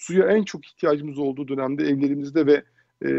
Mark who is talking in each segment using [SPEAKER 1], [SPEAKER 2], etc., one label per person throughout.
[SPEAKER 1] suya en çok ihtiyacımız olduğu dönemde evlerimizde ve e,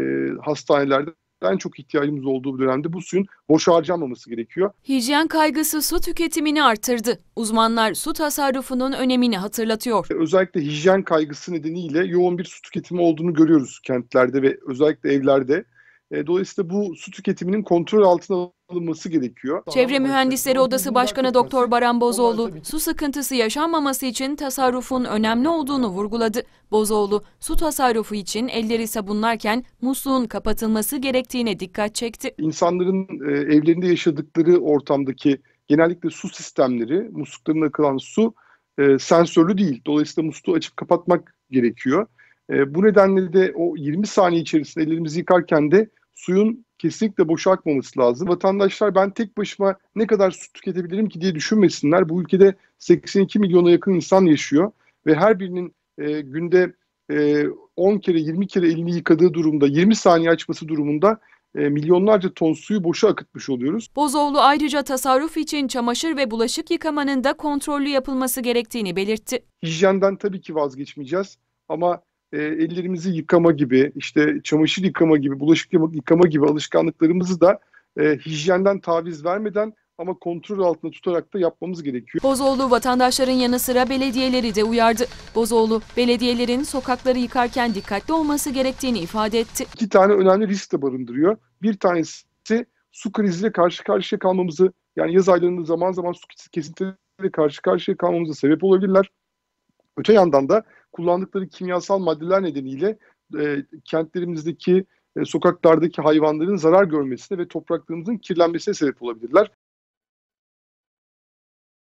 [SPEAKER 1] hastanelerde en çok ihtiyacımız olduğu dönemde bu suyun boş harcanmaması gerekiyor.
[SPEAKER 2] Hijyen kaygısı su tüketimini artırdı. Uzmanlar su tasarrufunun önemini hatırlatıyor.
[SPEAKER 1] E, özellikle hijyen kaygısı nedeniyle yoğun bir su tüketimi olduğunu görüyoruz kentlerde ve özellikle evlerde. E, dolayısıyla bu su tüketiminin kontrol altına alınması gerekiyor. Çevre
[SPEAKER 2] Mühendisleri Odası Başkanı Doktor Baran Bozoğlu, su sıkıntısı yaşanmaması için tasarrufun önemli olduğunu vurguladı. Bozoğlu, su tasarrufu için elleri sabunlarken musluğun kapatılması gerektiğine dikkat çekti.
[SPEAKER 1] İnsanların e, evlerinde yaşadıkları ortamdaki genellikle su sistemleri, musluklarına akılan su e, sensörlü değil. Dolayısıyla musluğu açıp kapatmak gerekiyor. bu nedenle de o 20 saniye içerisinde ellerimizi yıkarken de suyun kesinlikle boşa akmaması lazım. Vatandaşlar ben tek başıma ne kadar su tüketebilirim ki diye düşünmesinler. Bu ülkede 82 milyona yakın insan yaşıyor ve her birinin e, günde e, 10 kere 20 kere elini yıkadığı durumda 20 saniye açması durumunda e, milyonlarca ton suyu boşa akıtmış oluyoruz.
[SPEAKER 2] Bozoğlu ayrıca tasarruf için çamaşır ve bulaşık yıkamanın da kontrollü yapılması gerektiğini belirtti.
[SPEAKER 1] Hijyenden tabii ki vazgeçmeyeceğiz ama e, ellerimizi yıkama gibi, işte çamaşır yıkama gibi, bulaşık yıkama gibi alışkanlıklarımızı da e, hijyenden taviz vermeden ama kontrol altında tutarak da yapmamız gerekiyor.
[SPEAKER 2] Bozoğlu vatandaşların yanı sıra belediyeleri de uyardı. Bozoğlu belediyelerin sokakları yıkarken dikkatli olması gerektiğini ifade etti.
[SPEAKER 1] İki tane önemli risk de barındırıyor. Bir tanesi su kriziyle karşı karşıya kalmamızı yani yaz aylarında zaman zaman su kesintileriyle karşı karşıya kalmamıza sebep olabilirler. Öte yandan da kullandıkları kimyasal maddeler nedeniyle e, kentlerimizdeki e, sokaklardaki hayvanların zarar görmesine ve topraklarımızın kirlenmesine sebep olabilirler.